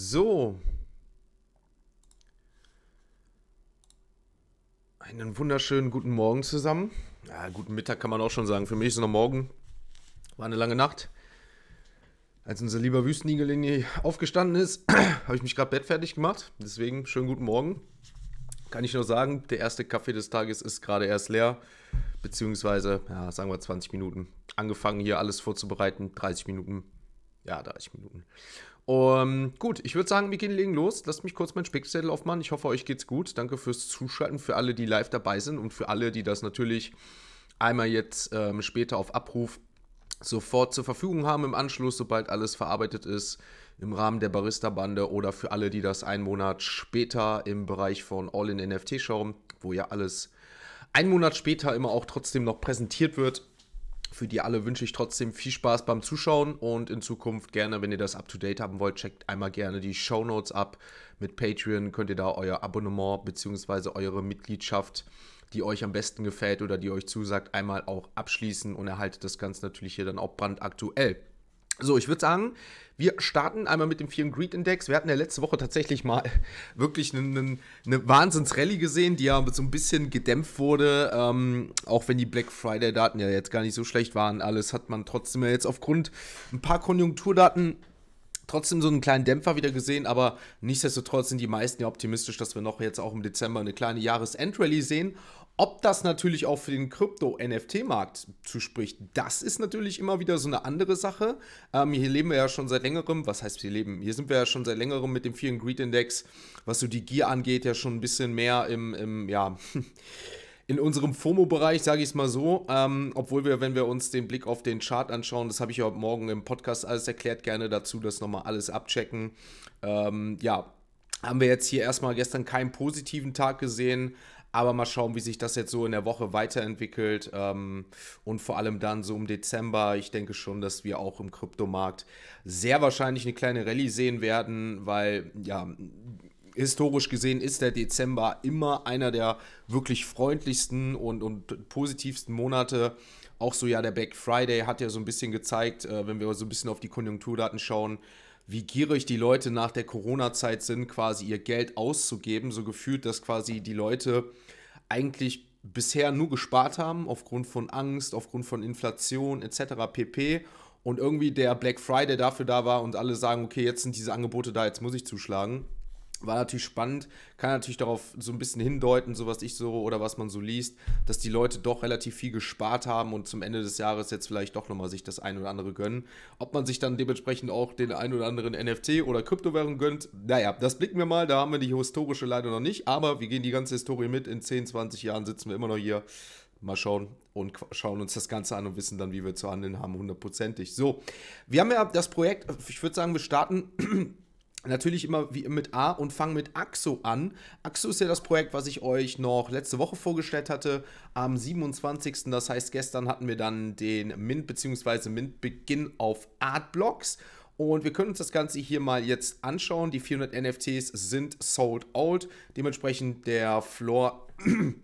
So. Einen wunderschönen guten Morgen zusammen. Ja, guten Mittag kann man auch schon sagen. Für mich ist es noch morgen. War eine lange Nacht. Als unser lieber Wüstenigel in die aufgestanden ist, habe ich mich gerade bettfertig gemacht. Deswegen schönen guten Morgen. Kann ich nur sagen, der erste Kaffee des Tages ist gerade erst leer. Beziehungsweise, ja, sagen wir 20 Minuten. Angefangen hier alles vorzubereiten, 30 Minuten ja, 30 Minuten. Um, ähm, gut, ich würde sagen, wir gehen legen los. Lasst mich kurz meinen Spickzettel aufmachen. Ich hoffe, euch geht's gut. Danke fürs Zuschalten, für alle, die live dabei sind und für alle, die das natürlich einmal jetzt ähm, später auf Abruf sofort zur Verfügung haben im Anschluss, sobald alles verarbeitet ist im Rahmen der Barista-Bande oder für alle, die das einen Monat später im Bereich von All-in-NFT schauen, wo ja alles einen Monat später immer auch trotzdem noch präsentiert wird für die alle wünsche ich trotzdem viel Spaß beim Zuschauen und in Zukunft gerne, wenn ihr das up-to-date haben wollt, checkt einmal gerne die Show Notes ab. Mit Patreon könnt ihr da euer Abonnement bzw. eure Mitgliedschaft, die euch am besten gefällt oder die euch zusagt, einmal auch abschließen und erhaltet das Ganze natürlich hier dann auch brandaktuell. So, ich würde sagen, wir starten einmal mit dem Fear and Greed Index. Wir hatten ja letzte Woche tatsächlich mal wirklich eine, eine Wahnsinnsrallye gesehen, die ja so ein bisschen gedämpft wurde. Ähm, auch wenn die Black Friday-Daten ja jetzt gar nicht so schlecht waren, alles hat man trotzdem ja jetzt aufgrund ein paar Konjunkturdaten trotzdem so einen kleinen Dämpfer wieder gesehen, aber nichtsdestotrotz sind die meisten ja optimistisch, dass wir noch jetzt auch im Dezember eine kleine Jahresendrallye sehen ob das natürlich auch für den Krypto-NFT-Markt zuspricht, das ist natürlich immer wieder so eine andere Sache. Ähm, hier leben wir ja schon seit längerem, was heißt wir leben? Hier sind wir ja schon seit längerem mit dem vielen Greed-Index, was so die Gier angeht, ja schon ein bisschen mehr im, im ja, in unserem FOMO-Bereich, sage ich es mal so. Ähm, obwohl wir, wenn wir uns den Blick auf den Chart anschauen, das habe ich ja heute Morgen im Podcast alles erklärt, gerne dazu das nochmal alles abchecken. Ähm, ja, haben wir jetzt hier erstmal gestern keinen positiven Tag gesehen. Aber mal schauen, wie sich das jetzt so in der Woche weiterentwickelt. Ähm, und vor allem dann so im Dezember. Ich denke schon, dass wir auch im Kryptomarkt sehr wahrscheinlich eine kleine Rallye sehen werden, weil ja historisch gesehen ist der Dezember immer einer der wirklich freundlichsten und, und positivsten Monate. Auch so ja, der Black Friday hat ja so ein bisschen gezeigt, äh, wenn wir so ein bisschen auf die Konjunkturdaten schauen, wie gierig die Leute nach der Corona-Zeit sind, quasi ihr Geld auszugeben. So gefühlt, dass quasi die Leute eigentlich bisher nur gespart haben, aufgrund von Angst, aufgrund von Inflation etc. pp. Und irgendwie der Black Friday dafür da war und alle sagen, okay, jetzt sind diese Angebote da, jetzt muss ich zuschlagen. War natürlich spannend, kann natürlich darauf so ein bisschen hindeuten, so was ich so oder was man so liest, dass die Leute doch relativ viel gespart haben und zum Ende des Jahres jetzt vielleicht doch nochmal sich das ein oder andere gönnen. Ob man sich dann dementsprechend auch den ein oder anderen NFT oder Kryptowährung gönnt, naja, das blicken wir mal, da haben wir die historische leider noch nicht, aber wir gehen die ganze Historie mit. In 10, 20 Jahren sitzen wir immer noch hier. Mal schauen und schauen uns das Ganze an und wissen dann, wie wir zu handeln haben, hundertprozentig. So, wir haben ja das Projekt, ich würde sagen, wir starten natürlich immer wie mit A und fange mit Axo an. Axo ist ja das Projekt, was ich euch noch letzte Woche vorgestellt hatte, am 27. Das heißt, gestern hatten wir dann den Mint bzw. Mint-Beginn auf Artblocks. Und wir können uns das Ganze hier mal jetzt anschauen. Die 400 NFTs sind sold out. Dementsprechend der Floor,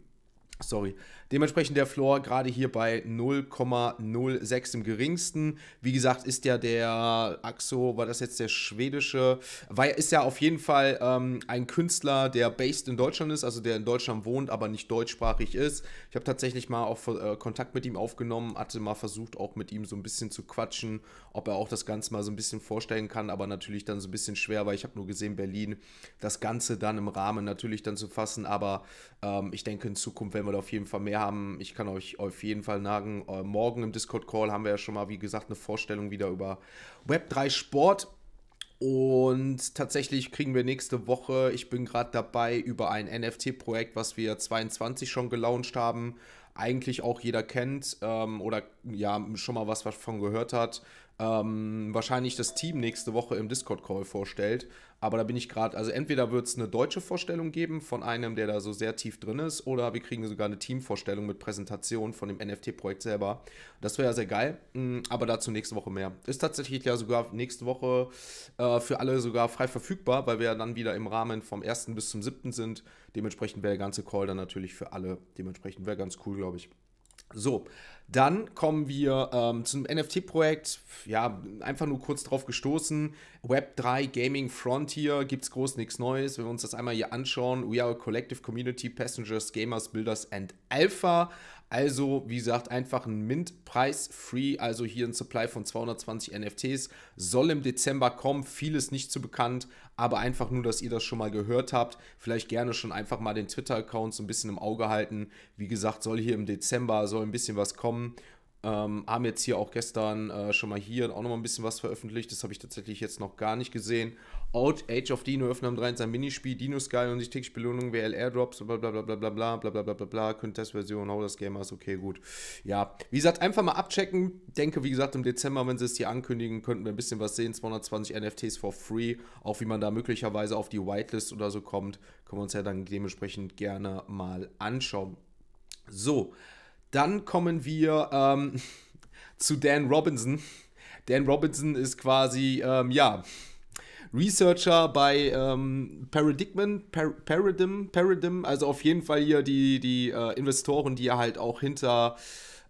sorry, Dementsprechend der Floor gerade hier bei 0,06 im geringsten. Wie gesagt, ist ja der Axo, war das jetzt der schwedische, war, ist ja auf jeden Fall ähm, ein Künstler, der based in Deutschland ist, also der in Deutschland wohnt, aber nicht deutschsprachig ist. Ich habe tatsächlich mal auch äh, Kontakt mit ihm aufgenommen, hatte mal versucht, auch mit ihm so ein bisschen zu quatschen, ob er auch das Ganze mal so ein bisschen vorstellen kann, aber natürlich dann so ein bisschen schwer, weil ich habe nur gesehen, Berlin, das Ganze dann im Rahmen natürlich dann zu fassen, aber ähm, ich denke in Zukunft werden wir da auf jeden Fall mehr haben haben, ich kann euch auf jeden Fall nagen, äh, morgen im Discord-Call haben wir ja schon mal, wie gesagt, eine Vorstellung wieder über Web3 Sport. Und tatsächlich kriegen wir nächste Woche, ich bin gerade dabei, über ein NFT-Projekt, was wir 22 schon gelauncht haben, eigentlich auch jeder kennt ähm, oder ja schon mal was davon gehört hat, ähm, wahrscheinlich das Team nächste Woche im Discord-Call vorstellt. Aber da bin ich gerade, also entweder wird es eine deutsche Vorstellung geben von einem, der da so sehr tief drin ist, oder wir kriegen sogar eine Teamvorstellung mit Präsentation von dem NFT-Projekt selber. Das wäre ja sehr geil, hm, aber dazu nächste Woche mehr. Ist tatsächlich ja sogar nächste Woche äh, für alle sogar frei verfügbar, weil wir ja dann wieder im Rahmen vom 1. bis zum 7. sind. Dementsprechend wäre der ganze Call dann natürlich für alle. Dementsprechend wäre ganz cool, glaube ich. So, dann kommen wir ähm, zum NFT-Projekt. Ja, einfach nur kurz drauf gestoßen. Web3 Gaming Frontier gibt es groß nichts Neues. Wenn wir uns das einmal hier anschauen, we are a collective community, passengers, gamers, builders and alpha. Also, wie gesagt, einfach ein Mint-Preis free, also hier ein Supply von 220 NFTs, soll im Dezember kommen, vieles nicht zu bekannt, aber einfach nur, dass ihr das schon mal gehört habt. Vielleicht gerne schon einfach mal den Twitter-Account so ein bisschen im Auge halten. Wie gesagt, soll hier im Dezember so ein bisschen was kommen ähm, haben jetzt hier auch gestern äh, schon mal hier auch nochmal ein bisschen was veröffentlicht. Das habe ich tatsächlich jetzt noch gar nicht gesehen. Out, Age of Dino öffnen am 3 sein Minispiel, Dino Sky und sich täglich Belohnung, WL Drops, bla bla bla bla bla bla bla bla bla bla Contest-Version, How das Game ist, okay, gut. Ja, wie gesagt, einfach mal abchecken. Denke, wie gesagt, im Dezember, wenn sie es hier ankündigen, könnten wir ein bisschen was sehen. 220 NFTs for free. Auch wie man da möglicherweise auf die Whitelist oder so kommt, können wir uns ja dann dementsprechend gerne mal anschauen. So, dann kommen wir ähm, zu Dan Robinson. Dan Robinson ist quasi, ähm, ja, Researcher bei ähm, Paradigmen, Par Paradigm, Paradigm, also auf jeden Fall hier die, die äh, Investoren, die ja halt auch hinter,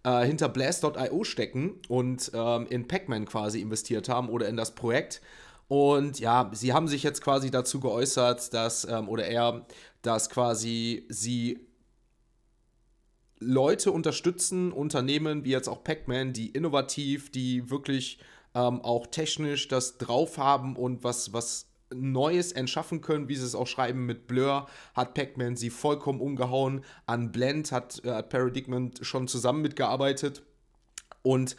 äh, hinter Blast.io stecken und ähm, in Pac-Man quasi investiert haben oder in das Projekt. Und ja, sie haben sich jetzt quasi dazu geäußert, dass, ähm, oder er, dass quasi sie Leute unterstützen, Unternehmen wie jetzt auch Pac-Man, die innovativ, die wirklich ähm, auch technisch das drauf haben und was, was Neues entschaffen können, wie sie es auch schreiben mit Blur, hat Pac-Man sie vollkommen umgehauen. An Blend hat äh, Paradigman schon zusammen mitgearbeitet. Und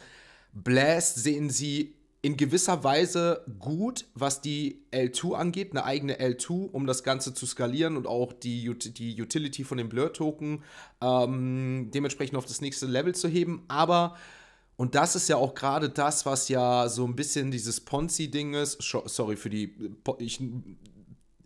Blast sehen sie in gewisser Weise gut, was die L2 angeht, eine eigene L2, um das Ganze zu skalieren und auch die, die Utility von dem Blur-Token ähm, dementsprechend auf das nächste Level zu heben. Aber, und das ist ja auch gerade das, was ja so ein bisschen dieses Ponzi-Ding ist. Sorry für die. Ich,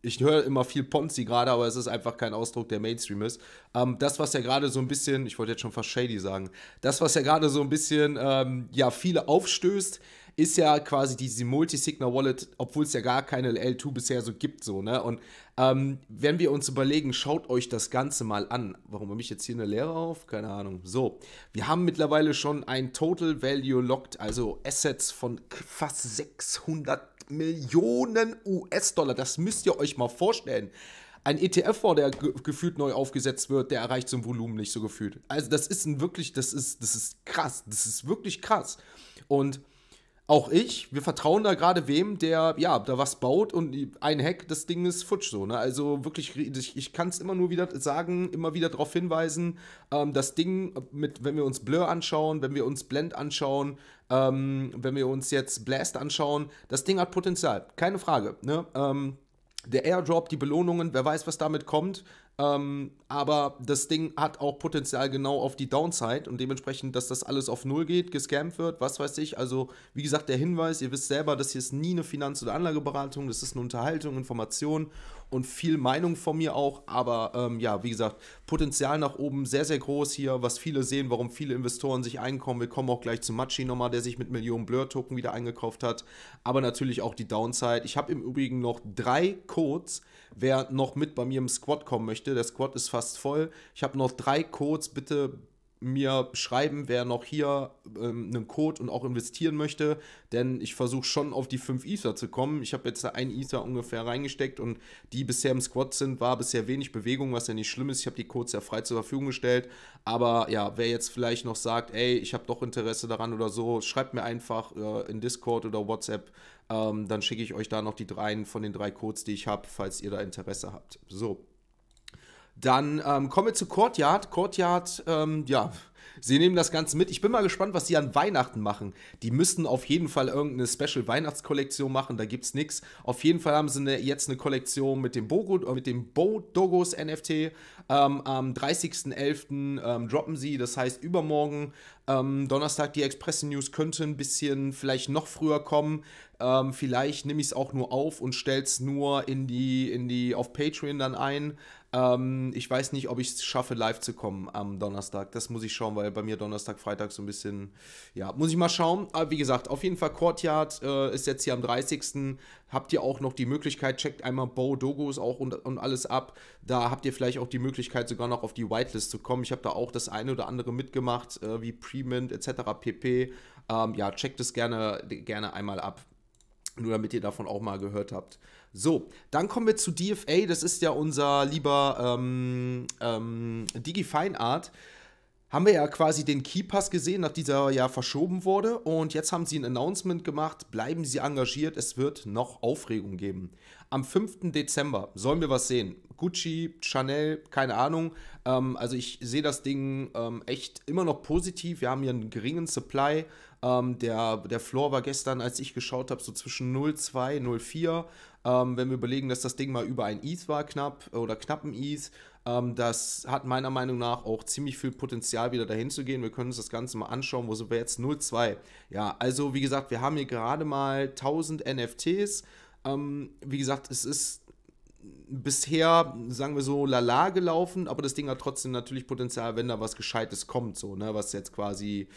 ich höre immer viel Ponzi gerade, aber es ist einfach kein Ausdruck, der Mainstream ist. Ähm, das, was ja gerade so ein bisschen, ich wollte jetzt schon fast shady sagen, das, was ja gerade so ein bisschen, ähm, ja, viele aufstößt, ist ja quasi diese Multi-Signal-Wallet, obwohl es ja gar keine L2 bisher so gibt, so, ne? Und ähm, wenn wir uns überlegen, schaut euch das Ganze mal an. Warum habe ich jetzt hier eine Lehre auf? Keine Ahnung. So, wir haben mittlerweile schon ein Total Value Locked, also Assets von fast 600 Millionen US-Dollar. Das müsst ihr euch mal vorstellen ein ETF-Fonds, der gefühlt neu aufgesetzt wird, der erreicht so ein Volumen nicht so gefühlt. Also das ist ein wirklich, das ist, das ist krass, das ist wirklich krass. Und auch ich, wir vertrauen da gerade wem, der, ja, da was baut und ein Hack, das Ding ist futsch so, ne? Also wirklich, ich, ich kann es immer nur wieder sagen, immer wieder darauf hinweisen, ähm, das Ding, mit, wenn wir uns Blur anschauen, wenn wir uns Blend anschauen, ähm, wenn wir uns jetzt Blast anschauen, das Ding hat Potenzial, keine Frage, ne? Ähm, der Airdrop, die Belohnungen, wer weiß, was damit kommt. Ähm, aber das Ding hat auch Potenzial genau auf die Downside und dementsprechend, dass das alles auf Null geht, gescampt wird, was weiß ich. Also, wie gesagt, der Hinweis, ihr wisst selber, das hier ist nie eine Finanz- oder Anlageberatung, das ist eine Unterhaltung, Information und viel Meinung von mir auch. Aber ähm, ja, wie gesagt, Potenzial nach oben sehr, sehr groß hier, was viele sehen, warum viele Investoren sich einkommen. Wir kommen auch gleich zu Machi nochmal, der sich mit Millionen Blur-Token wieder eingekauft hat. Aber natürlich auch die Downside. Ich habe im Übrigen noch drei Codes, wer noch mit bei mir im Squad kommen möchte. Der Squad ist fast voll. Ich habe noch drei Codes. Bitte mir schreiben, wer noch hier ähm, einen Code und auch investieren möchte, denn ich versuche schon auf die 5 Ether zu kommen. Ich habe jetzt ein Ether ungefähr reingesteckt und die bisher im Squad sind, war bisher wenig Bewegung, was ja nicht schlimm ist. Ich habe die Codes ja frei zur Verfügung gestellt, aber ja, wer jetzt vielleicht noch sagt, ey, ich habe doch Interesse daran oder so, schreibt mir einfach äh, in Discord oder WhatsApp, ähm, dann schicke ich euch da noch die dreien von den drei Codes, die ich habe, falls ihr da Interesse habt. So. Dann ähm, kommen wir zu Courtyard. Courtyard, ähm, ja, sie nehmen das Ganze mit. Ich bin mal gespannt, was sie an Weihnachten machen. Die müssten auf jeden Fall irgendeine Special Weihnachtskollektion machen, da gibt's nichts. Auf jeden Fall haben sie eine, jetzt eine Kollektion mit dem Bogo, äh, mit dem Bo Dogos NFT. Ähm, am 30.11. Ähm, droppen sie, das heißt übermorgen ähm, Donnerstag die Express News könnte ein bisschen vielleicht noch früher kommen. Ähm, vielleicht nehme ich es auch nur auf und stelle es nur in die, in die, auf Patreon dann ein. Ähm, ich weiß nicht, ob ich es schaffe, live zu kommen am Donnerstag. Das muss ich schauen, weil bei mir Donnerstag, Freitag so ein bisschen, ja, muss ich mal schauen. Aber wie gesagt, auf jeden Fall Courtyard äh, ist jetzt hier am 30. Habt ihr auch noch die Möglichkeit, checkt einmal Bow Dogos auch und, und alles ab. Da habt ihr vielleicht auch die Möglichkeit, sogar noch auf die Whitelist zu kommen. Ich habe da auch das eine oder andere mitgemacht, äh, wie Premint etc. pp. Ähm, ja, checkt es gerne, gerne einmal ab. Nur damit ihr davon auch mal gehört habt. So, dann kommen wir zu DFA. Das ist ja unser lieber ähm, ähm, DigiFine Art. Haben wir ja quasi den Keypass gesehen, nach dieser ja verschoben wurde. Und jetzt haben sie ein Announcement gemacht. Bleiben Sie engagiert. Es wird noch Aufregung geben. Am 5. Dezember sollen wir was sehen. Gucci, Chanel, keine Ahnung. Ähm, also ich sehe das Ding ähm, echt immer noch positiv. Wir haben hier einen geringen Supply. Ähm, der, der Floor war gestern, als ich geschaut habe, so zwischen 0,2, 0,4. Ähm, wenn wir überlegen, dass das Ding mal über ein ETH war, knapp oder knappen ETH, ähm, das hat meiner Meinung nach auch ziemlich viel Potenzial, wieder dahin zu gehen. Wir können uns das Ganze mal anschauen. Wo sind wir jetzt? 0,2. Ja, also wie gesagt, wir haben hier gerade mal 1000 NFTs. Ähm, wie gesagt, es ist bisher, sagen wir so, lala gelaufen, aber das Ding hat trotzdem natürlich Potenzial, wenn da was Gescheites kommt, so, ne, was jetzt quasi,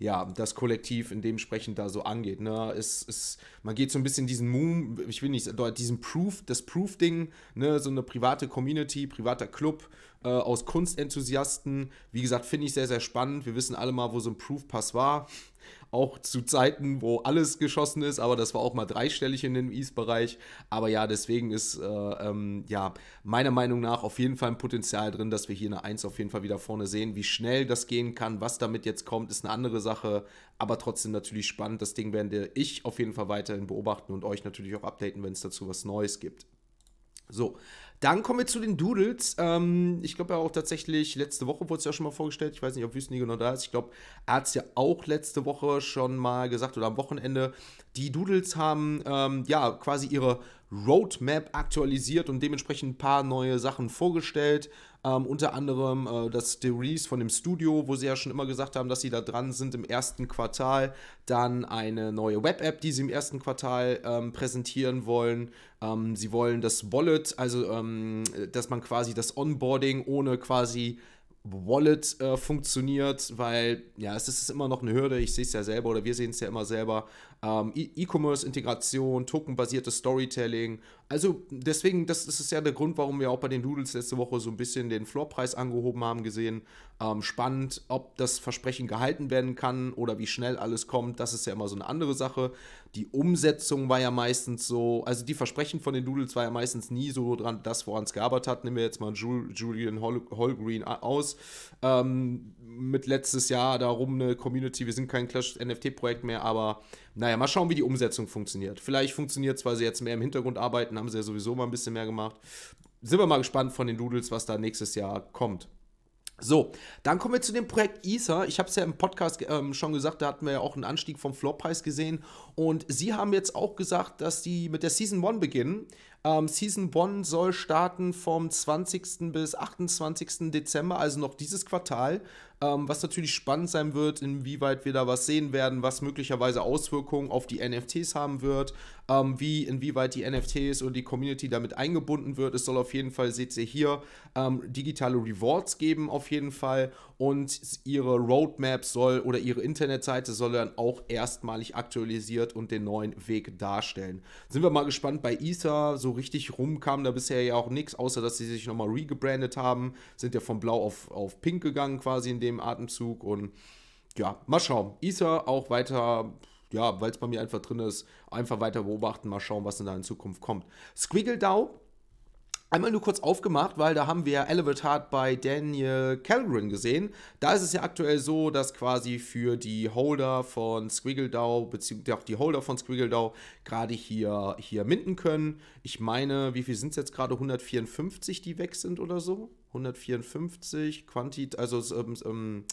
ja, das Kollektiv in dementsprechend da so angeht, ne, ist, ist, man geht so ein bisschen diesen Moon, ich will nicht, äh, diesen Proof, das Proof-Ding, ne, so eine private Community, privater Club, äh, aus Kunstenthusiasten, wie gesagt, finde ich sehr, sehr spannend, wir wissen alle mal, wo so ein Proof-Pass war, auch zu Zeiten, wo alles geschossen ist, aber das war auch mal dreistellig in dem Ease-Bereich. Aber ja, deswegen ist äh, ähm, ja meiner Meinung nach auf jeden Fall ein Potenzial drin, dass wir hier eine 1 auf jeden Fall wieder vorne sehen. Wie schnell das gehen kann, was damit jetzt kommt, ist eine andere Sache. Aber trotzdem natürlich spannend. Das Ding werde ich auf jeden Fall weiterhin beobachten und euch natürlich auch updaten, wenn es dazu was Neues gibt. So, dann kommen wir zu den Doodles. Ähm, ich glaube ja auch tatsächlich, letzte Woche wurde es ja schon mal vorgestellt. Ich weiß nicht, ob Wüsten genau da ist. Ich glaube, er hat es ja auch letzte Woche schon mal gesagt oder am Wochenende. Die Doodles haben ähm, ja quasi ihre Roadmap aktualisiert und dementsprechend ein paar neue Sachen vorgestellt. Ähm, unter anderem äh, das Release von dem Studio, wo sie ja schon immer gesagt haben, dass sie da dran sind im ersten Quartal. Dann eine neue Web-App, die sie im ersten Quartal ähm, präsentieren wollen. Ähm, sie wollen das Wallet, also ähm, dass man quasi das Onboarding ohne quasi Wallet äh, funktioniert, weil ja, es ist immer noch eine Hürde. Ich sehe es ja selber oder wir sehen es ja immer selber ähm, e- E-Commerce-Integration, tokenbasiertes Storytelling. Also deswegen, das, das ist ja der Grund, warum wir auch bei den Doodles letzte Woche so ein bisschen den Floorpreis angehoben haben gesehen. Ähm, spannend, ob das Versprechen gehalten werden kann oder wie schnell alles kommt, das ist ja immer so eine andere Sache. Die Umsetzung war ja meistens so, also die Versprechen von den Doodles war ja meistens nie so dran, das, woran es gearbeitet hat. Nehmen wir jetzt mal Jul Julian Hol Holgreen aus. Ähm, mit letztes Jahr darum eine Community, wir sind kein Clash-NFT-Projekt mehr, aber naja, naja, mal schauen, wie die Umsetzung funktioniert. Vielleicht funktioniert es, weil sie jetzt mehr im Hintergrund arbeiten, haben sie ja sowieso mal ein bisschen mehr gemacht. Sind wir mal gespannt von den Doodles, was da nächstes Jahr kommt. So, dann kommen wir zu dem Projekt ISA. Ich habe es ja im Podcast ähm, schon gesagt, da hatten wir ja auch einen Anstieg vom Floorpreis gesehen. Und sie haben jetzt auch gesagt, dass die mit der Season 1 beginnen. Ähm, Season 1 soll starten vom 20. bis 28. Dezember, also noch dieses Quartal. Ähm, was natürlich spannend sein wird, inwieweit wir da was sehen werden, was möglicherweise Auswirkungen auf die NFTs haben wird, ähm, wie inwieweit die NFTs oder die Community damit eingebunden wird. Es soll auf jeden Fall, seht ihr hier, ähm, digitale Rewards geben auf jeden Fall und ihre Roadmap soll oder ihre Internetseite soll dann auch erstmalig aktualisiert und den neuen Weg darstellen. Sind wir mal gespannt bei Ether, so richtig rum kam da bisher ja auch nichts, außer dass sie sich nochmal regebrandet haben, sind ja von blau auf, auf pink gegangen quasi in dem dem Atemzug. Und ja, mal schauen. Ether auch weiter, ja, weil es bei mir einfach drin ist, einfach weiter beobachten, mal schauen, was denn da in Zukunft kommt. Squiggledow, Einmal nur kurz aufgemacht, weil da haben wir Elevate Heart bei Daniel Calgren gesehen. Da ist es ja aktuell so, dass quasi für die Holder von Squiggledow, beziehungsweise auch die Holder von Squiggledow gerade hier, hier minden können. Ich meine, wie viel sind es jetzt gerade? 154, die weg sind oder so? 154, Quantit, also ähm, ähm,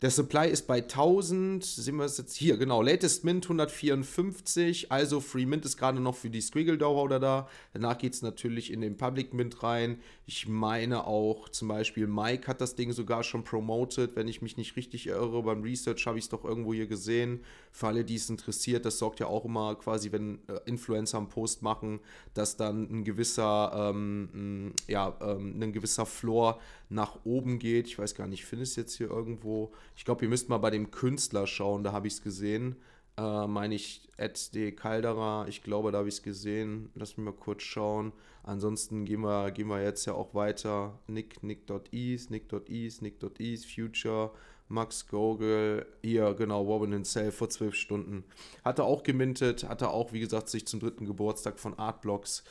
der Supply ist bei 1000, sehen wir es jetzt hier, genau, Latest Mint 154, also Free Mint ist gerade noch für die Squiggle Dowholder da, danach geht es natürlich in den Public Mint rein, ich meine auch zum Beispiel Mike hat das Ding sogar schon promoted, wenn ich mich nicht richtig erinnere, beim Research habe ich es doch irgendwo hier gesehen, für alle, die es interessiert, das sorgt ja auch immer quasi, wenn äh, Influencer einen Post machen, dass dann ein gewisser, ähm, mm, ja, ähm, ein gewisser Floor nach oben geht. Ich weiß gar nicht, ich finde es jetzt hier irgendwo. Ich glaube, ihr müsst mal bei dem Künstler schauen, da habe ich es gesehen. Äh, meine ich Ed de Caldera, ich glaube, da habe ich es gesehen. Lass mich mal kurz schauen. Ansonsten gehen wir, gehen wir jetzt ja auch weiter. Nick, Nick.is, Nick.is, Nick.is, Future. Max Gogel, hier genau, Robin himself vor zwölf Stunden. Hat er auch gemintet, hat er auch, wie gesagt, sich zum dritten Geburtstag von Artblocks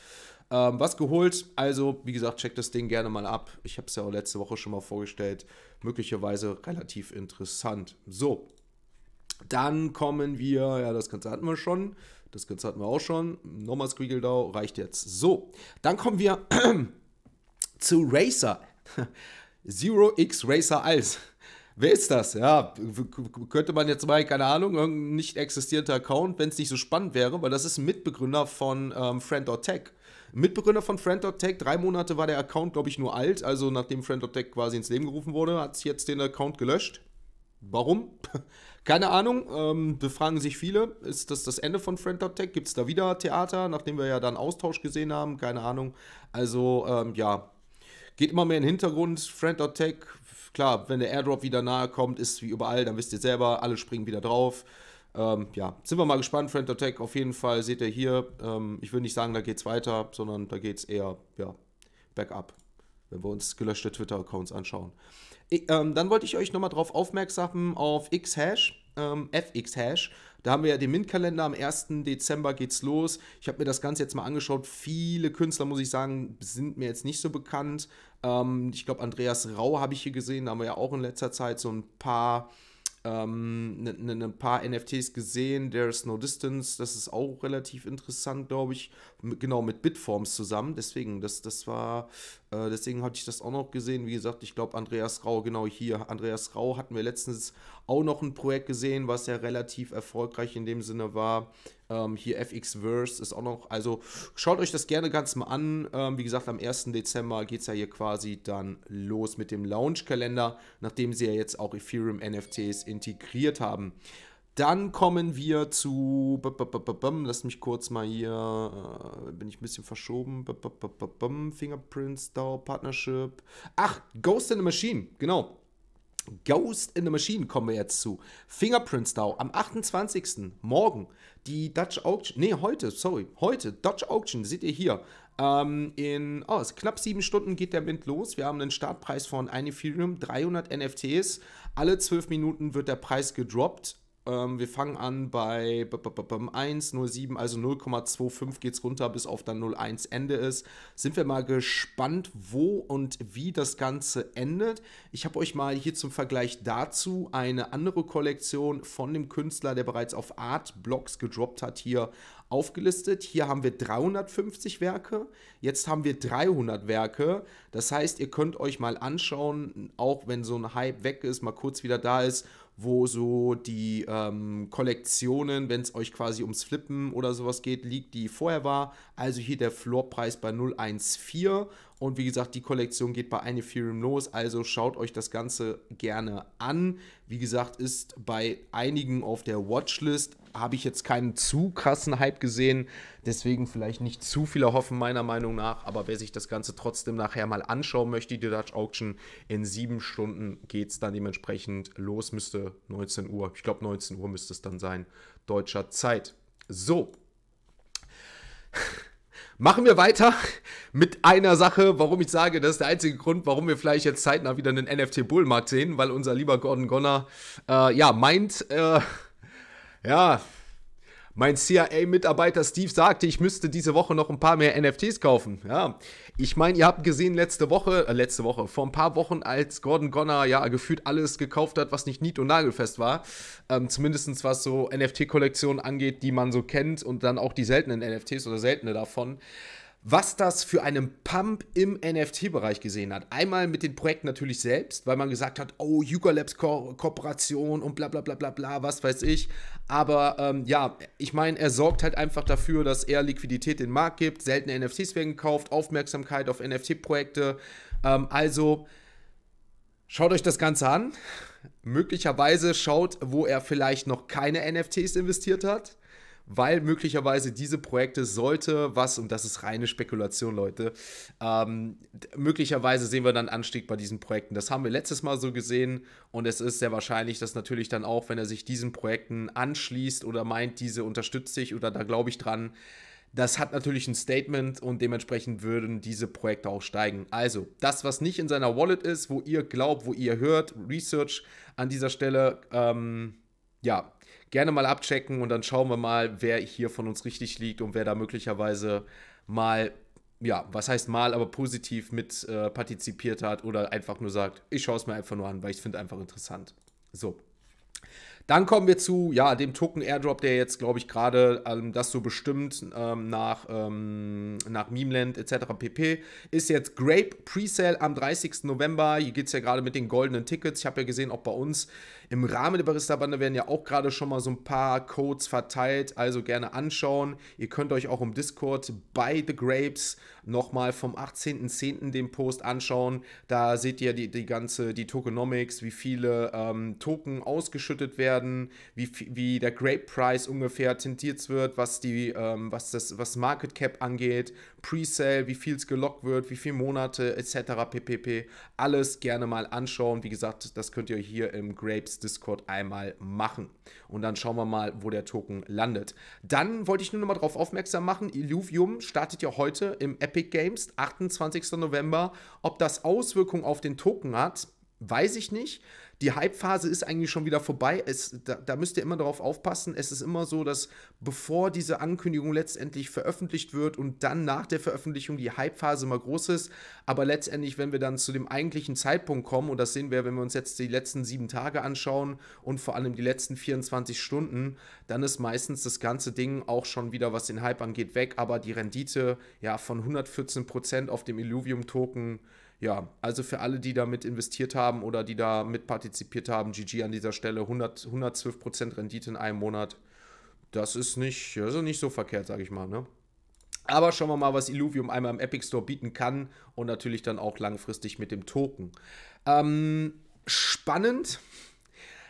ähm, was geholt. Also, wie gesagt, checkt das Ding gerne mal ab. Ich habe es ja auch letzte Woche schon mal vorgestellt. Möglicherweise relativ interessant. So, dann kommen wir, ja, das Ganze hatten wir schon. Das Ganze hatten wir auch schon. Nochmal Squiggledau, reicht jetzt. So, dann kommen wir zu Racer. Zero X Racer Als. Wer ist das? Ja, könnte man jetzt mal, keine Ahnung, irgendein nicht existierender Account, wenn es nicht so spannend wäre, weil das ist ein Mitbegründer von ähm, Friend.tech. Mitbegründer von Friend.tech, drei Monate war der Account, glaube ich, nur alt. Also nachdem Friend.tech quasi ins Leben gerufen wurde, hat es jetzt den Account gelöscht. Warum? Keine Ahnung, ähm, befragen sich viele. Ist das das Ende von Friend.tech? Gibt es da wieder Theater, nachdem wir ja dann Austausch gesehen haben? Keine Ahnung. Also, ähm, ja, geht immer mehr in den Hintergrund. Friend.tech klar, wenn der Airdrop wieder nahe kommt, ist wie überall, dann wisst ihr selber, alle springen wieder drauf. Ähm, ja, sind wir mal gespannt, Friend Attack. Auf jeden Fall seht ihr hier, ähm, ich würde nicht sagen, da geht's weiter, sondern da geht's eher, ja, bergab, wenn wir uns gelöschte Twitter-Accounts anschauen. Ich, ähm, dann wollte ich euch nochmal drauf aufmerksam auf Xhash, ähm, FXhash. Da haben wir ja den MINT-Kalender, am 1. Dezember geht's los. Ich habe mir das Ganze jetzt mal angeschaut. Viele Künstler, muss ich sagen, sind mir jetzt nicht so bekannt. Ähm, ich glaube, Andreas Rau habe ich hier gesehen, da haben wir ja auch in letzter Zeit so ein paar ähm, ne, ne, ein ne paar NFTs gesehen. There's No Distance, das ist auch relativ interessant, glaube ich genau mit Bitforms zusammen. Deswegen, das, das war, äh, deswegen hatte ich das auch noch gesehen. Wie gesagt, ich glaube, Andreas Rau, genau hier, Andreas Rau hatten wir letztens auch noch ein Projekt gesehen, was ja relativ erfolgreich in dem Sinne war. Ähm, hier FXverse ist auch noch, also schaut euch das gerne ganz mal an. Ähm, wie gesagt, am 1. Dezember geht es ja hier quasi dann los mit dem Launch-Kalender, nachdem sie ja jetzt auch Ethereum-NFTs integriert haben. Dann kommen wir zu. Lass mich kurz mal hier. Äh, bin ich ein bisschen verschoben. Fingerprints, DAO, Partnership. Ach, Ghost in the Machine, genau. Ghost in the Machine kommen wir jetzt zu. Fingerprints DAO am 28. Morgen. Die Dutch Auction. Nee, heute, sorry. Heute, Dutch Auction, seht ihr hier. Ähm, in oh, knapp sieben Stunden geht der Wind los. Wir haben einen Startpreis von 1 Ethereum, 300 NFTs. Alle zwölf Minuten wird der Preis gedroppt. Ähm, wir fangen an bei 1,07, also 0,25 geht es runter, bis auf dann 0,1 Ende ist. Sind wir mal gespannt, wo und wie das Ganze endet. Ich habe euch mal hier zum Vergleich dazu eine andere Kollektion von dem Künstler, der bereits auf Art Blogs gedroppt hat, hier aufgelistet. Hier haben wir 350 Werke, jetzt haben wir 300 Werke. Das heißt, ihr könnt euch mal anschauen, auch wenn so ein Hype weg ist, mal kurz wieder da ist wo so die ähm, Kollektionen, wenn es euch quasi ums Flippen oder sowas geht, liegt, die vorher war. Also hier der Floorpreis bei 014 und wie gesagt, die Kollektion geht bei einem Ethereum los, also schaut euch das Ganze gerne an. Wie gesagt, ist bei einigen auf der Watchlist, habe ich jetzt keinen zu krassen Hype gesehen, deswegen vielleicht nicht zu viel erhoffen meiner Meinung nach, aber wer sich das Ganze trotzdem nachher mal anschauen möchte, die Dutch Auction, in sieben Stunden geht es dann dementsprechend los, müsste 19 Uhr, ich glaube 19 Uhr müsste es dann sein, deutscher Zeit. So. Machen wir weiter mit einer Sache, warum ich sage, das ist der einzige Grund, warum wir vielleicht jetzt zeitnah wieder einen NFT-Bullmarkt sehen, weil unser lieber Gordon Gonner, äh, ja, meint, äh, ja, mein CIA-Mitarbeiter Steve sagte, ich müsste diese Woche noch ein paar mehr NFTs kaufen. Ja, ich meine, ihr habt gesehen letzte Woche, äh, letzte Woche, vor ein paar Wochen, als Gordon Gonner ja gefühlt alles gekauft hat, was nicht nied- und nagelfest war. Ähm, Zumindest was so NFT-Kollektionen angeht, die man so kennt und dann auch die seltenen NFTs oder seltene davon was das für einen Pump im NFT-Bereich gesehen hat. Einmal mit den Projekten natürlich selbst, weil man gesagt hat, oh, Yuga Labs Ko Kooperation und bla bla bla bla bla, was weiß ich. Aber ähm, ja, ich meine, er sorgt halt einfach dafür, dass er Liquidität in den Markt gibt, seltene NFTs werden gekauft, Aufmerksamkeit auf NFT-Projekte. Ähm, also schaut euch das Ganze an. Möglicherweise schaut, wo er vielleicht noch keine NFTs investiert hat weil möglicherweise diese Projekte sollte was, und das ist reine Spekulation, Leute, ähm, möglicherweise sehen wir dann Anstieg bei diesen Projekten. Das haben wir letztes Mal so gesehen und es ist sehr wahrscheinlich, dass natürlich dann auch, wenn er sich diesen Projekten anschließt oder meint, diese unterstütze ich oder da glaube ich dran, das hat natürlich ein Statement und dementsprechend würden diese Projekte auch steigen. Also, das, was nicht in seiner Wallet ist, wo ihr glaubt, wo ihr hört, Research an dieser Stelle, ähm, ja, gerne mal abchecken und dann schauen wir mal, wer hier von uns richtig liegt und wer da möglicherweise mal, ja, was heißt mal, aber positiv mit äh, partizipiert hat oder einfach nur sagt, ich schaue es mir einfach nur an, weil ich finde einfach interessant. So. Dann kommen wir zu, ja, dem Token-Airdrop, der jetzt, glaube ich, gerade ähm, das so bestimmt ähm, nach, ähm, nach Memeland etc. pp. Ist jetzt Grape Presale am 30. November. Hier geht es ja gerade mit den goldenen Tickets. Ich habe ja gesehen, auch bei uns im Rahmen der Barista-Bande werden ja auch gerade schon mal so ein paar Codes verteilt, also gerne anschauen. Ihr könnt euch auch im Discord bei The Grapes nochmal vom 18.10. den Post anschauen. Da seht ihr die, die ganze, die Tokenomics, wie viele ähm, Token ausgeschüttet werden, wie, wie der Grape Price ungefähr tendiert wird, was die, ähm, was das, was Market Cap angeht, Presale, wie viel es gelockt wird, wie viele Monate etc. ppp. Alles gerne mal anschauen. Wie gesagt, das könnt ihr hier im Grapes Discord einmal machen. Und dann schauen wir mal, wo der Token landet. Dann wollte ich nur noch mal darauf aufmerksam machen, Illuvium startet ja heute im Epic Games, 28. November. Ob das Auswirkungen auf den Token hat, weiß ich nicht die Hype-Phase ist eigentlich schon wieder vorbei. Es, da, da, müsst ihr immer darauf aufpassen. Es ist immer so, dass bevor diese Ankündigung letztendlich veröffentlicht wird und dann nach der Veröffentlichung die Hype-Phase mal groß ist. Aber letztendlich, wenn wir dann zu dem eigentlichen Zeitpunkt kommen, und das sehen wir, wenn wir uns jetzt die letzten sieben Tage anschauen und vor allem die letzten 24 Stunden, dann ist meistens das ganze Ding auch schon wieder, was den Hype angeht, weg. Aber die Rendite ja von 114% Prozent auf dem Illuvium-Token ja, also für alle, die damit investiert haben oder die da mit partizipiert haben, GG an dieser Stelle 100, 112% Rendite in einem Monat. Das ist nicht, also nicht so verkehrt, sage ich mal. Ne? Aber schauen wir mal, was Illuvium einmal im Epic Store bieten kann und natürlich dann auch langfristig mit dem Token. Ähm, spannend.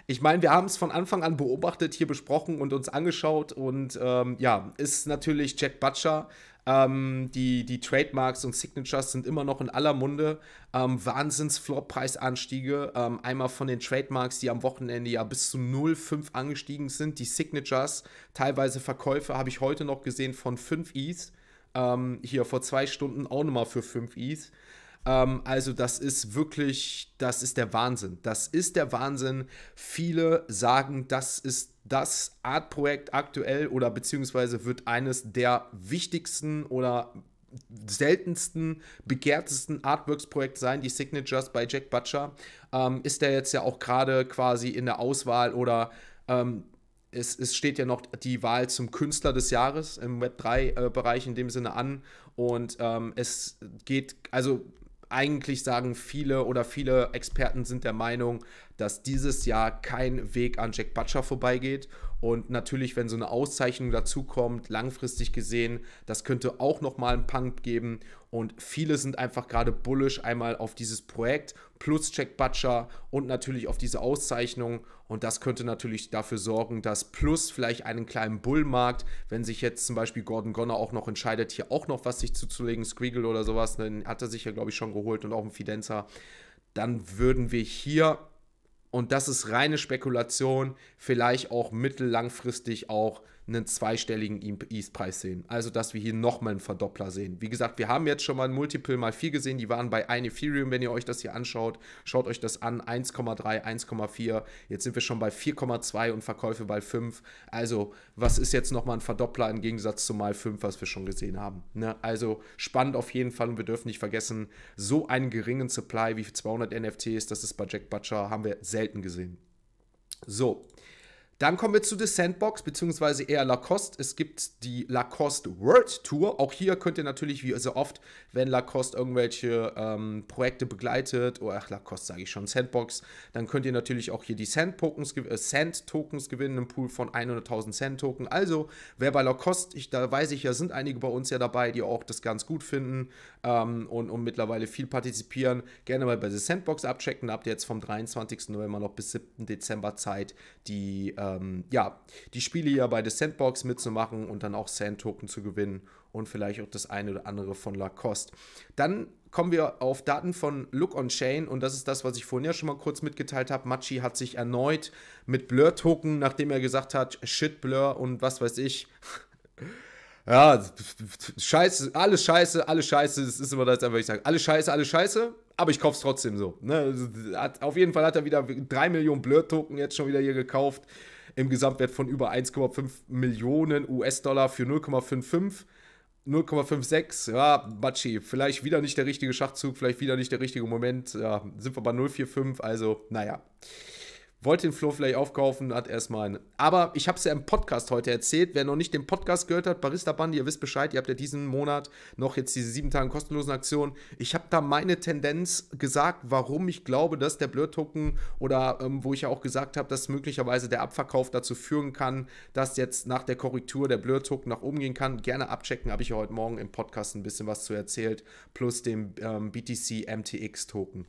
Ich meine, wir haben es von Anfang an beobachtet, hier besprochen und uns angeschaut und ähm, ja, ist natürlich Jack Butcher ähm, die, die Trademarks und Signatures sind immer noch in aller Munde. Ähm, Wahnsinns-Flop-Preisanstiege. Ähm, einmal von den Trademarks, die am Wochenende ja bis zu 0,5 angestiegen sind. Die Signatures, teilweise Verkäufe, habe ich heute noch gesehen von 5 Is. Ähm, hier vor zwei Stunden auch nochmal für 5 Is ähm, also das ist wirklich, das ist der Wahnsinn. Das ist der Wahnsinn. Viele sagen, das ist das Artprojekt aktuell oder beziehungsweise wird eines der wichtigsten oder seltensten, begehrtesten Artworks-Projekt sein, die Signatures bei Jack Butcher. Ähm, ist der jetzt ja auch gerade quasi in der Auswahl oder ähm, es, es, steht ja noch die Wahl zum Künstler des Jahres im Web3-Bereich äh, in dem Sinne an. Und ähm, es geht, also eigentlich sagen viele oder viele Experten sind der Meinung, dass dieses Jahr kein Weg an Jack Butcher vorbeigeht und natürlich, wenn so eine Auszeichnung dazukommt, langfristig gesehen, das könnte auch nochmal einen Punk geben. Und viele sind einfach gerade bullish einmal auf dieses Projekt plus Jack Butcher und natürlich auf diese Auszeichnung. Und das könnte natürlich dafür sorgen, dass plus vielleicht einen kleinen Bullmarkt, wenn sich jetzt zum Beispiel Gordon Gonner auch noch entscheidet, hier auch noch was sich zuzulegen, Squiggle oder sowas, dann hat er sich ja, glaube ich, schon geholt und auch ein Fidenza. Dann würden wir hier und das ist reine Spekulation, vielleicht auch mittellangfristig auch einen zweistelligen East-Preis e sehen. Also, dass wir hier nochmal einen Verdoppler sehen. Wie gesagt, wir haben jetzt schon mal ein Multiple mal 4 gesehen. Die waren bei 1 Ethereum, wenn ihr euch das hier anschaut. Schaut euch das an. 1,3, 1,4. Jetzt sind wir schon bei 4,2 und Verkäufe bei 5. Also, was ist jetzt nochmal ein Verdoppler im Gegensatz zu mal 5, was wir schon gesehen haben? Ne? Also, spannend auf jeden Fall. Und wir dürfen nicht vergessen, so einen geringen Supply wie 200 NFTs, das ist bei Jack Butcher, haben wir selten gesehen. So, dann kommen wir zu The Sandbox, beziehungsweise eher Lacoste. Es gibt die Lacoste World Tour. Auch hier könnt ihr natürlich, wie so oft, wenn Lacoste irgendwelche ähm, Projekte begleitet, oder oh, ach, Lacoste sage ich schon, Sandbox, dann könnt ihr natürlich auch hier die äh, Sand-Tokens äh, Sand gewinnen, im Pool von 100.000 Sand-Token. Also, wer bei Lacoste, ich, da weiß ich ja, sind einige bei uns ja dabei, die auch das ganz gut finden ähm, und, und mittlerweile viel partizipieren, gerne mal bei der Sandbox abchecken. Da habt ihr jetzt vom 23. November noch bis 7. Dezember Zeit, die, ähm, ja, die Spiele ja bei der Sandbox mitzumachen und dann auch Sand-Token zu gewinnen und vielleicht auch das eine oder andere von Lacoste. Dann kommen wir auf Daten von Look on Chain und das ist das, was ich vorhin ja schon mal kurz mitgeteilt habe. Machi hat sich erneut mit Blur-Token, nachdem er gesagt hat, Shit Blur und was weiß ich. ja, scheiße, alles scheiße, alles scheiße, das ist immer das was ich sage, alles scheiße, alles scheiße, aber ich kaufe es trotzdem so. Ne? Hat, auf jeden Fall hat er wieder 3 Millionen Blur-Token jetzt schon wieder hier gekauft, im Gesamtwert von über 1,5 Millionen US-Dollar für 0,55 0,56, ja, Batschi, vielleicht wieder nicht der richtige Schachzug, vielleicht wieder nicht der richtige Moment, ja, sind wir bei 0,45, also naja wollte den Flo vielleicht aufkaufen, hat erstmal einen. Aber ich habe es ja im Podcast heute erzählt. Wer noch nicht den Podcast gehört hat, Barista Bandi, ihr wisst Bescheid, ihr habt ja diesen Monat noch jetzt diese sieben Tage kostenlosen Aktion. Ich habe da meine Tendenz gesagt, warum ich glaube, dass der Blur-Token oder ähm, wo ich ja auch gesagt habe, dass möglicherweise der Abverkauf dazu führen kann, dass jetzt nach der Korrektur der Blur-Token nach oben gehen kann. Gerne abchecken, habe ich ja heute Morgen im Podcast ein bisschen was zu erzählt, plus dem ähm, BTC MTX-Token.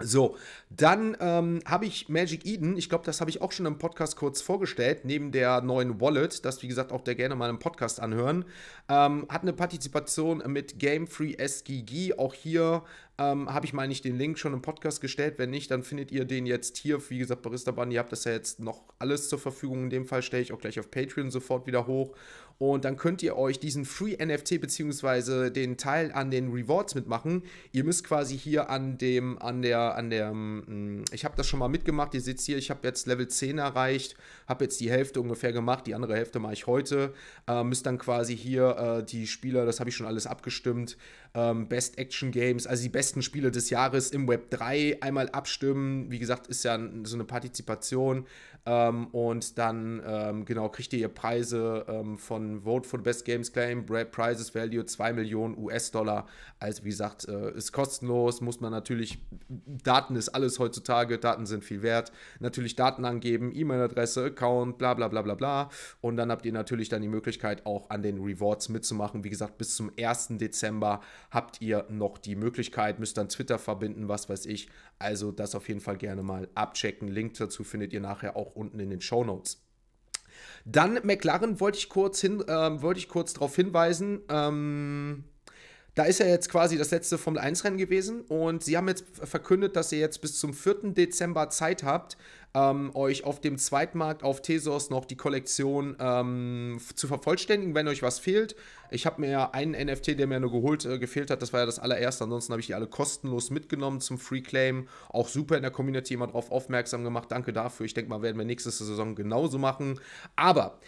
So, dann ähm, habe ich Magic Eden, ich glaube, das habe ich auch schon im Podcast kurz vorgestellt, neben der neuen Wallet, das wie gesagt auch der gerne mal im Podcast anhören, ähm, hat eine Partizipation mit Game Free SGG. Auch hier ähm, habe ich mal nicht den Link schon im Podcast gestellt. Wenn nicht, dann findet ihr den jetzt hier. Wie gesagt, Barista Bunny, ihr habt das ja jetzt noch alles zur Verfügung. In dem Fall stelle ich auch gleich auf Patreon sofort wieder hoch. Und dann könnt ihr euch diesen Free NFT beziehungsweise den Teil an den Rewards mitmachen. Ihr müsst quasi hier an dem, an der, an der, mm, ich habe das schon mal mitgemacht. Ihr seht hier, ich habe jetzt Level 10 erreicht, habe jetzt die Hälfte ungefähr gemacht, die andere Hälfte mache ich heute. Äh, müsst dann quasi hier äh, die Spieler, das habe ich schon alles abgestimmt, ähm, Best Action Games, also die besten Spiele des Jahres im Web 3 einmal abstimmen. Wie gesagt, ist ja so eine Partizipation. Ähm, und dann, ähm, genau, kriegt ihr Preise ähm, von von Vote for the Best Games Claim, Prizes Value 2 Millionen US-Dollar. Also wie gesagt, äh, ist kostenlos, muss man natürlich, Daten ist alles heutzutage, Daten sind viel wert. Natürlich Daten angeben, E-Mail-Adresse, Account, bla bla bla bla bla. Und dann habt ihr natürlich dann die Möglichkeit auch an den Rewards mitzumachen. Wie gesagt, bis zum 1. Dezember habt ihr noch die Möglichkeit, müsst dann Twitter verbinden, was weiß ich. Also das auf jeden Fall gerne mal abchecken. Link dazu findet ihr nachher auch unten in den Show Notes. Dann McLaren wollte ich kurz, hin, äh, wollte ich kurz darauf hinweisen. Ähm, da ist ja jetzt quasi das letzte Formel-1-Rennen gewesen und sie haben jetzt verkündet, dass ihr jetzt bis zum 4. Dezember Zeit habt, ähm, euch auf dem Zweitmarkt auf Thesos noch die Kollektion ähm, zu vervollständigen, wenn euch was fehlt. Ich habe mir ja einen NFT, der mir nur geholt äh, gefehlt hat, das war ja das allererste. Ansonsten habe ich die alle kostenlos mitgenommen zum Free Claim. Auch super in der Community immer drauf aufmerksam gemacht. Danke dafür. Ich denke mal, werden wir nächste Saison genauso machen. Aber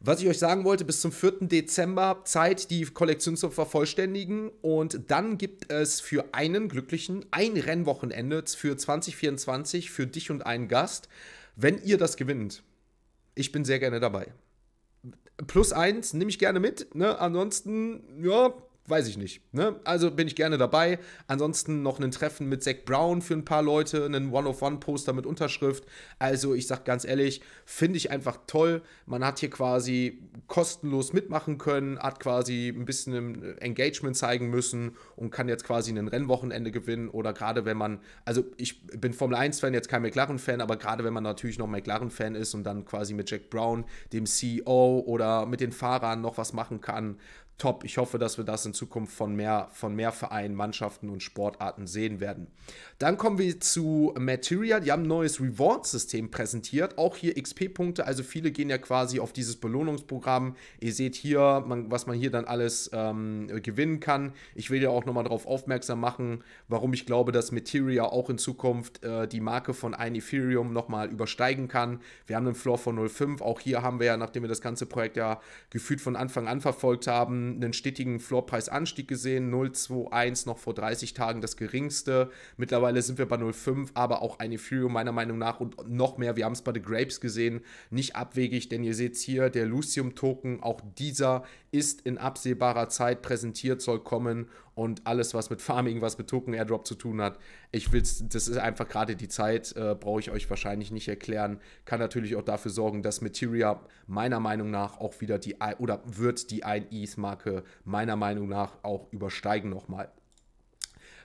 was ich euch sagen wollte, bis zum 4. Dezember Zeit, die Kollektion zu vervollständigen. Und dann gibt es für einen Glücklichen ein Rennwochenende für 2024 für dich und einen Gast, wenn ihr das gewinnt. Ich bin sehr gerne dabei. Plus eins nehme ich gerne mit. Ne? Ansonsten, ja, weiß ich nicht. Ne? Also bin ich gerne dabei. Ansonsten noch ein Treffen mit Zach Brown für ein paar Leute, einen One-of-One-Poster mit Unterschrift. Also ich sag ganz ehrlich, finde ich einfach toll. Man hat hier quasi kostenlos mitmachen können, hat quasi ein bisschen Engagement zeigen müssen und kann jetzt quasi ein Rennwochenende gewinnen. Oder gerade wenn man, also ich bin Formel 1-Fan, jetzt kein McLaren-Fan, aber gerade wenn man natürlich noch McLaren-Fan ist und dann quasi mit Jack Brown, dem CEO oder mit den Fahrern noch was machen kann, top. Ich hoffe, dass wir das in Zukunft von mehr, von mehr Vereinen, Mannschaften und Sportarten sehen werden. Dann kommen wir zu Materia. Die haben ein neues Reward-System präsentiert. Auch hier XP-Punkte. Also viele gehen ja quasi auf dieses Belohnungsprogramm. Ihr seht hier, man, was man hier dann alles ähm, gewinnen kann. Ich will ja auch nochmal darauf aufmerksam machen, warum ich glaube, dass Materia auch in Zukunft äh, die Marke von ein Ethereum nochmal übersteigen kann. Wir haben einen Floor von 0,5. Auch hier haben wir ja, nachdem wir das ganze Projekt ja gefühlt von Anfang an verfolgt haben, einen stetigen Floorpreisanstieg gesehen. 0,21 noch vor 30 Tagen das geringste. Mittlerweile sind wir bei 0,5, aber auch ein Ethereum meiner Meinung nach und noch mehr, wir haben es bei The Grapes gesehen, nicht abwegig, denn ihr seht hier, der Lucium-Token, auch dieser ist in absehbarer Zeit präsentiert, soll kommen und alles, was mit Farming, was mit Token Airdrop zu tun hat. Ich will's, das ist einfach gerade die Zeit, äh, brauche ich euch wahrscheinlich nicht erklären. Kann natürlich auch dafür sorgen, dass Materia meiner Meinung nach auch wieder die, oder wird die 1 ETH Marke meiner Meinung nach auch übersteigen nochmal.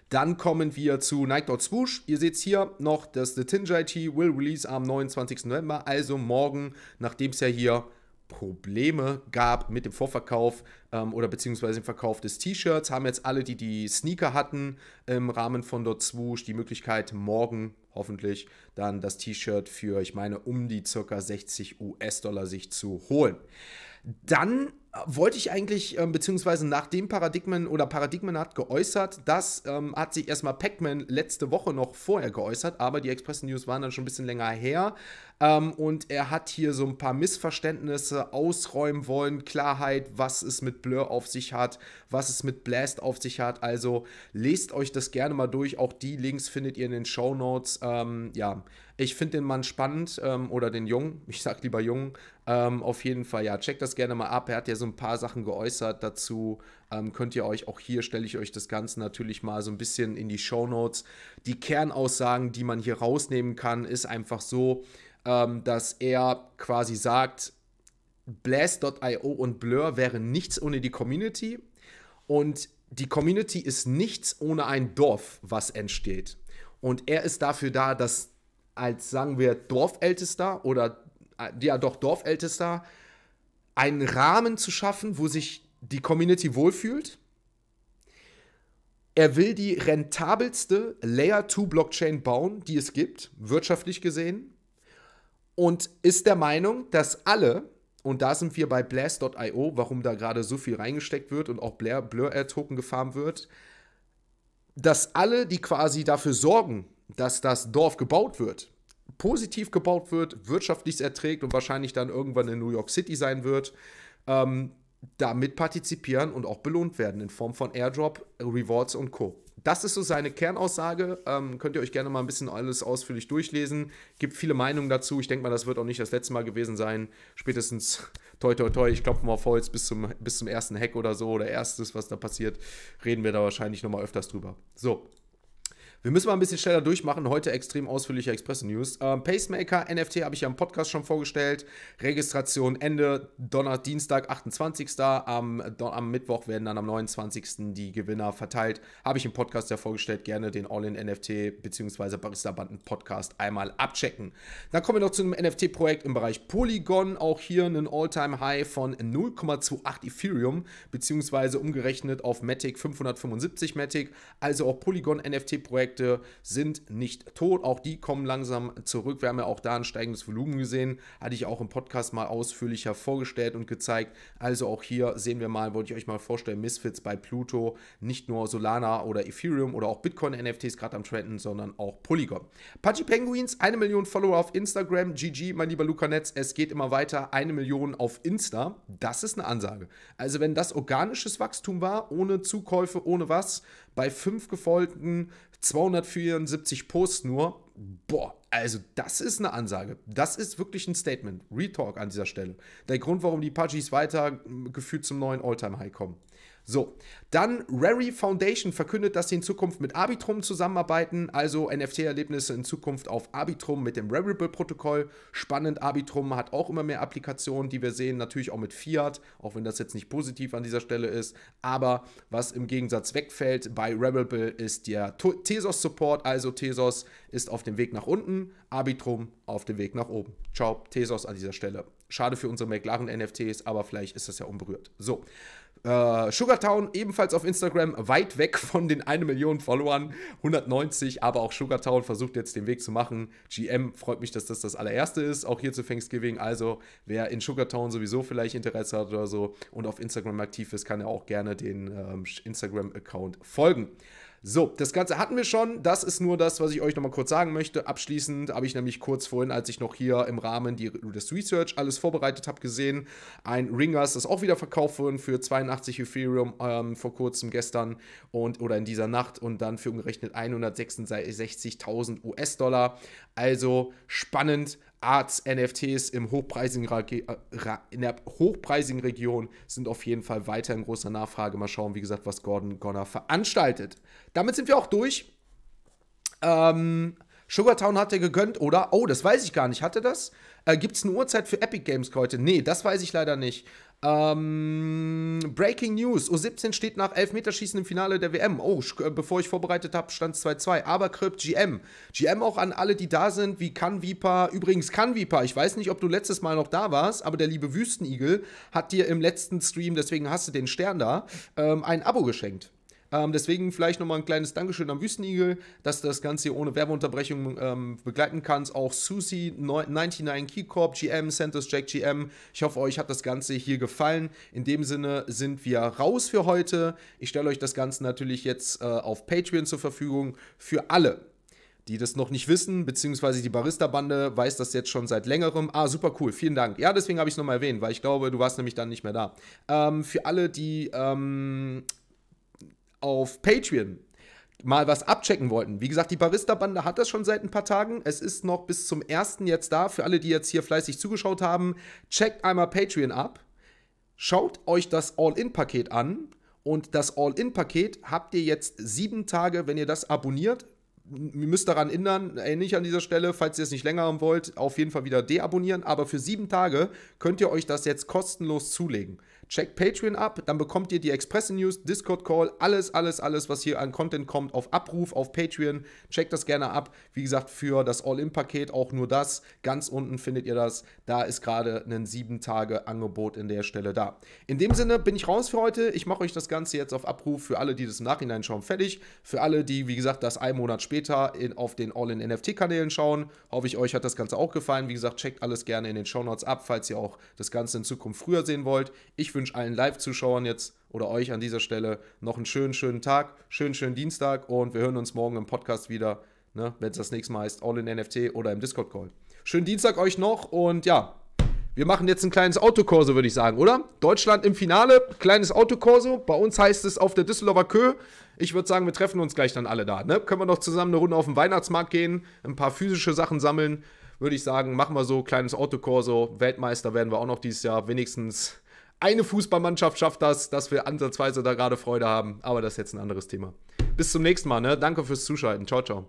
Dann kommen wir zu Nike.swoosh. Ihr seht hier noch, dass The Tinge IT will release am 29. November, also morgen, nachdem es ja hier Probleme gab mit dem Vorverkauf ähm, oder beziehungsweise dem Verkauf des T-Shirts, haben jetzt alle, die die Sneaker hatten, im Rahmen von Dot Swoosh die Möglichkeit, morgen hoffentlich dann das T-Shirt für, ich meine, um die ca. 60 US-Dollar sich zu holen. Dann äh, wollte ich eigentlich, ähm, beziehungsweise nachdem Paradigmen oder Paradigmen hat geäußert, das ähm, hat sich erstmal Pac-Man letzte Woche noch vorher geäußert, aber die Express News waren dann schon ein bisschen länger her. Ähm, und er hat hier so ein paar Missverständnisse ausräumen wollen, Klarheit, was es mit Blur auf sich hat, was es mit Blast auf sich hat. Also lest euch das gerne mal durch. Auch die Links findet ihr in den Show Notes. Ähm, ja. Ich finde den Mann spannend ähm, oder den Jungen, ich sag lieber Jungen, ähm, auf jeden Fall, ja, checkt das gerne mal ab. Er hat ja so ein paar Sachen geäußert dazu. Ähm, könnt ihr euch, auch hier stelle ich euch das Ganze natürlich mal so ein bisschen in die Show Notes. Die Kernaussagen, die man hier rausnehmen kann, ist einfach so, ähm, dass er quasi sagt, Blast.io und Blur wären nichts ohne die Community und die Community ist nichts ohne ein Dorf, was entsteht. Und er ist dafür da, dass als, sagen wir, Dorfältester oder äh, ja doch Dorfältester, einen Rahmen zu schaffen, wo sich die Community wohlfühlt. Er will die rentabelste Layer 2 Blockchain bauen, die es gibt, wirtschaftlich gesehen. Und ist der Meinung, dass alle, und da sind wir bei Blast.io, warum da gerade so viel reingesteckt wird und auch Blur-Air-Token gefarmt wird, dass alle, die quasi dafür sorgen, dass das Dorf gebaut wird, positiv gebaut wird, wirtschaftlich erträgt und wahrscheinlich dann irgendwann in New York City sein wird, ähm, damit partizipieren und auch belohnt werden in Form von Airdrop, Rewards und Co. Das ist so seine Kernaussage. Ähm, könnt ihr euch gerne mal ein bisschen alles ausführlich durchlesen. Gibt viele Meinungen dazu. Ich denke mal, das wird auch nicht das letzte Mal gewesen sein. Spätestens toi toi toi, ich klopfe mal auf Holz bis zum, bis zum ersten Hack oder so oder erstes, was da passiert, reden wir da wahrscheinlich nochmal öfters drüber. So, wir müssen mal ein bisschen schneller durchmachen. Heute extrem ausführliche Express-News. Ähm, Pacemaker, NFT habe ich ja im Podcast schon vorgestellt. Registration Ende, Donnerdienstag, 28. Am, am Mittwoch werden dann am 29. die Gewinner verteilt. Habe ich im Podcast ja vorgestellt. Gerne den All-in-NFT bzw. Barista-Banden-Podcast einmal abchecken. Dann kommen wir noch zu einem NFT-Projekt im Bereich Polygon. Auch hier einen All-Time-High von 0,28 Ethereum bzw. umgerechnet auf Matic 575 Matic. Also auch Polygon-NFT-Projekt Projekte sind nicht tot. Auch die kommen langsam zurück. Wir haben ja auch da ein steigendes Volumen gesehen. Hatte ich auch im Podcast mal ausführlicher vorgestellt und gezeigt. Also auch hier sehen wir mal, wollte ich euch mal vorstellen, Misfits bei Pluto. Nicht nur Solana oder Ethereum oder auch Bitcoin-NFTs gerade am Trenden, sondern auch Polygon. Pudgy Penguins, eine Million Follower auf Instagram. GG, mein lieber Luca Netz, es geht immer weiter. Eine Million auf Insta. Das ist eine Ansage. Also wenn das organisches Wachstum war, ohne Zukäufe, ohne was, bei fünf gefolgten 274 Posts nur. Boah, also das ist eine Ansage. Das ist wirklich ein Statement. Retalk an dieser Stelle. Der Grund, warum die Pudgies weiter gefühlt zum neuen all time high kommen. So, dann Rary Foundation verkündet, dass sie in Zukunft mit Arbitrum zusammenarbeiten, also NFT-Erlebnisse in Zukunft auf Arbitrum mit dem Rarible-Protokoll. Spannend, Arbitrum hat auch immer mehr Applikationen, die wir sehen, natürlich auch mit Fiat, auch wenn das jetzt nicht positiv an dieser Stelle ist. Aber was im Gegensatz wegfällt bei Rarible ist der Thesos-Support, also Thesos ist auf dem Weg nach unten, Arbitrum auf dem Weg nach oben. Ciao, Thesos an dieser Stelle. Schade für unsere McLaren-NFTs, aber vielleicht ist das ja unberührt. So. Äh, Sugartown ebenfalls auf Instagram, weit weg von den 1 Million Followern, 190, aber auch Sugartown versucht jetzt den Weg zu machen. GM freut mich, dass das das allererste ist, auch hier zu Thanksgiving. Also, wer in Sugartown sowieso vielleicht Interesse hat oder so und auf Instagram aktiv ist, kann ja auch gerne den ähm, Instagram-Account folgen. So, das Ganze hatten wir schon. Das ist nur das, was ich euch nochmal kurz sagen möchte. Abschließend habe ich nämlich kurz vorhin, als ich noch hier im Rahmen die, des Research alles vorbereitet habe, gesehen, ein Ringers, das auch wieder verkauft wurde für 82 Ethereum ähm, vor kurzem gestern und oder in dieser Nacht und dann für umgerechnet 166.000 US-Dollar. Also spannend, Arts-NFTs im hochpreisigen, äh, in der hochpreisigen Region sind auf jeden Fall weiter in großer Nachfrage. Mal schauen, wie gesagt, was Gordon Gonner veranstaltet. Damit sind wir auch durch. Ähm, Sugartown hat er gegönnt, oder? Oh, das weiß ich gar nicht. Hatte das? Äh, Gibt es eine Uhrzeit für Epic Games heute? Nee, das weiß ich leider nicht. Ähm, Breaking News. U17 steht nach Elfmeterschießen im Finale der WM. Oh, äh, bevor ich vorbereitet habe, stand es 2-2. Aber Kröp, GM. GM auch an alle, die da sind, wie Kanvipa. Übrigens, Kanvipa, ich weiß nicht, ob du letztes Mal noch da warst, aber der liebe Wüstenigel hat dir im letzten Stream, deswegen hast du den Stern da, ähm, ein Abo geschenkt. Ähm, deswegen vielleicht nochmal ein kleines Dankeschön am Wüstenigel, dass du das Ganze hier ohne Werbeunterbrechung ähm, begleiten kannst. Auch Susi, 99 Key Corp, GM, Santos Jack GM. Ich hoffe, euch hat das Ganze hier gefallen. In dem Sinne sind wir raus für heute. Ich stelle euch das Ganze natürlich jetzt äh, auf Patreon zur Verfügung für alle die das noch nicht wissen, beziehungsweise die Barista-Bande weiß das jetzt schon seit längerem. Ah, super cool, vielen Dank. Ja, deswegen habe ich es nochmal erwähnt, weil ich glaube, du warst nämlich dann nicht mehr da. Ähm, für alle, die ähm, auf Patreon mal was abchecken wollten. Wie gesagt, die Barista-Bande hat das schon seit ein paar Tagen. Es ist noch bis zum 1. jetzt da. Für alle, die jetzt hier fleißig zugeschaut haben, checkt einmal Patreon ab. Schaut euch das All-In-Paket an. Und das All-In-Paket habt ihr jetzt sieben Tage, wenn ihr das abonniert. Ihr müsst daran erinnern, erinnere ich an dieser Stelle, falls ihr es nicht länger haben wollt, auf jeden Fall wieder deabonnieren. Aber für sieben Tage könnt ihr euch das jetzt kostenlos zulegen. Checkt Patreon ab, dann bekommt ihr die Express-News, Discord-Call, alles, alles, alles, was hier an Content kommt, auf Abruf, auf Patreon. Checkt das gerne ab. Wie gesagt, für das All-In-Paket auch nur das. Ganz unten findet ihr das. Da ist gerade ein 7-Tage-Angebot in der Stelle da. In dem Sinne bin ich raus für heute. Ich mache euch das Ganze jetzt auf Abruf für alle, die das im Nachhinein schauen, fertig. Für alle, die, wie gesagt, das einen Monat später in, auf den All-In-NFT-Kanälen schauen, hoffe ich, euch hat das Ganze auch gefallen. Wie gesagt, checkt alles gerne in den Shownotes ab, falls ihr auch das Ganze in Zukunft früher sehen wollt. Ich wünsche wünsche allen Live-Zuschauern jetzt oder euch an dieser Stelle noch einen schönen, schönen Tag, schönen, schönen Dienstag und wir hören uns morgen im Podcast wieder, ne, wenn es das nächste Mal heißt, All in NFT oder im Discord-Call. Schönen Dienstag euch noch und ja, wir machen jetzt ein kleines Autokorso, würde ich sagen, oder? Deutschland im Finale, kleines Autokorso. Bei uns heißt es auf der Düsseldorfer Kö. Ich würde sagen, wir treffen uns gleich dann alle da. Ne? Können wir noch zusammen eine Runde auf den Weihnachtsmarkt gehen, ein paar physische Sachen sammeln. Würde ich sagen, machen wir so kleines Autokorso. Weltmeister werden wir auch noch dieses Jahr, wenigstens eine Fußballmannschaft schafft das, dass wir ansatzweise da gerade Freude haben. Aber das ist jetzt ein anderes Thema. Bis zum nächsten Mal. Ne? Danke fürs Zuschalten. Ciao, ciao.